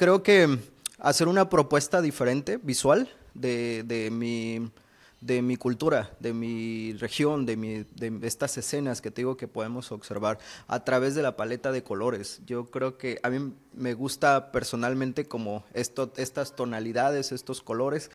creo que hacer una propuesta diferente, visual, de, de, mi, de mi cultura, de mi región, de, mi, de estas escenas que te digo que podemos observar a través de la paleta de colores. Yo creo que a mí me gusta personalmente como esto, estas tonalidades, estos colores